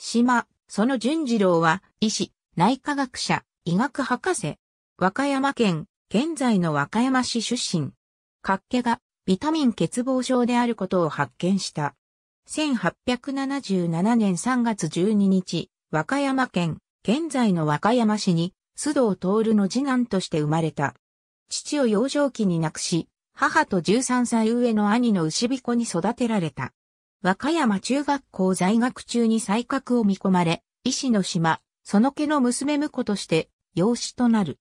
島、その淳次郎は、医師、内科学者、医学博士。和歌山県、現在の和歌山市出身。活気が、ビタミン欠乏症であることを発見した。1877年3月12日、和歌山県、現在の和歌山市に、須藤徹の次男として生まれた。父を幼少期に亡くし、母と13歳上の兄の牛彦に育てられた。和歌山中学校在学中に才覚を見込まれ、医師の島、その家の娘婿として、養子となる。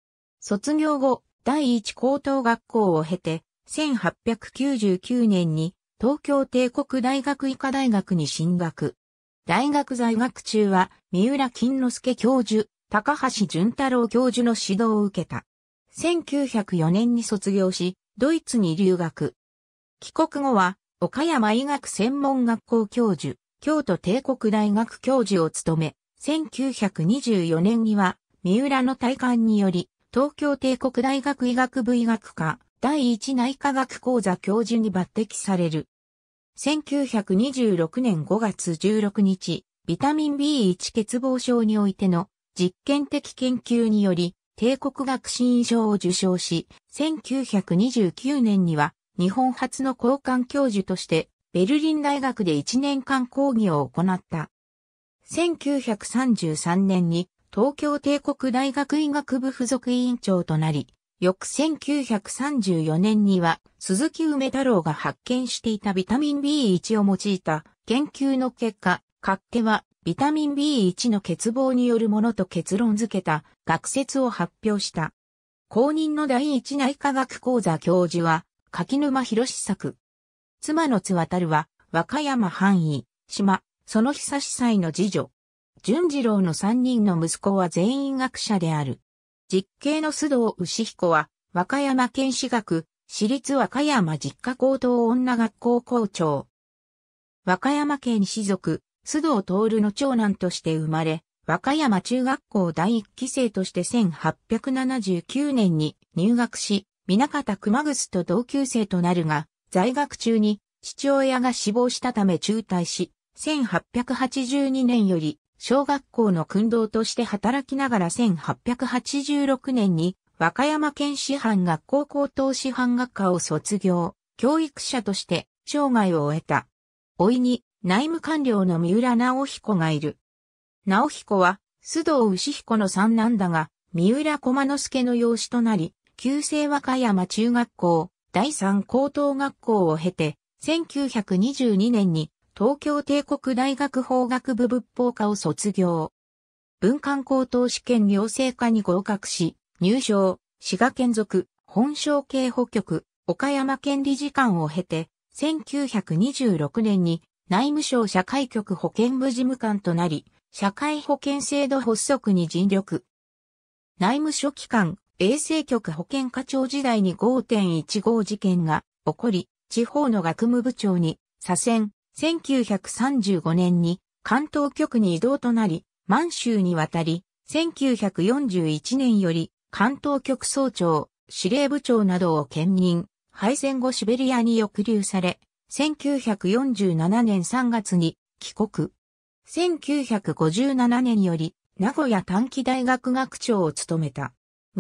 卒業後、第一高等学校を経て、1899年に東京帝国大学医科大学に進学。大学在学中は、三浦金之助教授、高橋淳太郎教授の指導を受けた。1904年に卒業し、ドイツに留学。帰国後は、岡山医学専門学校教授、京都帝国大学教授を務め、1924年には、三浦の体感により、東京帝国大学医学部医学科第一内科学講座教授に抜擢される。1926年5月16日、ビタミン B1 欠乏症においての実験的研究により、帝国学新院賞を受賞し、1929年には日本初の交換教授として、ベルリン大学で1年間講義を行った。1933年に東京帝国大学医学部附属委員長となり、翌1934年には鈴木梅太郎が発見していたビタミン B1 を用いた研究の結果、勝手はビタミン B1 の欠乏によるものと結論付けた学説を発表した。公認の第一内科学講座教授は柿沼博作。妻の津渡は、和歌山範囲、島、その久司祭の次女。淳次郎の三人の息子は全員学者である。実刑の須藤牛彦は、和歌山県私学、私立和歌山実家高等女学校校長。和歌山県士族、須藤徹の長男として生まれ、和歌山中学校第一期生として1879年に入学し、皆方熊楠と同級生となるが、在学中に父親が死亡したため中退し、1882年より小学校の訓導として働きながら1886年に和歌山県師範学校高等師範学科を卒業、教育者として生涯を終えた。老いに内務官僚の三浦直彦がいる。直彦は須藤牛彦の三男だが、三浦駒之助の養子となり、旧制和歌山中学校、第三高等学校を経て、1922年に東京帝国大学法学部仏法科を卒業。文官高等試験行政科に合格し、入省、滋賀県属、本省警保局、岡山県理事官を経て、1926年に内務省社会局保健部事務官となり、社会保険制度発足に尽力。内務諸機関、衛生局保健課長時代に5.15事件が起こり、地方の学務部長に左遷、1935年に関東局に異動となり、満州に渡り、1941年より関東局総長、司令部長などを兼任、敗戦後シベリアに抑留され、1947年3月に帰国。1957年より名古屋短期大学学長を務めた。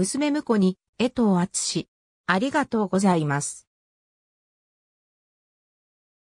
娘婿に江藤厚ありがとうございます。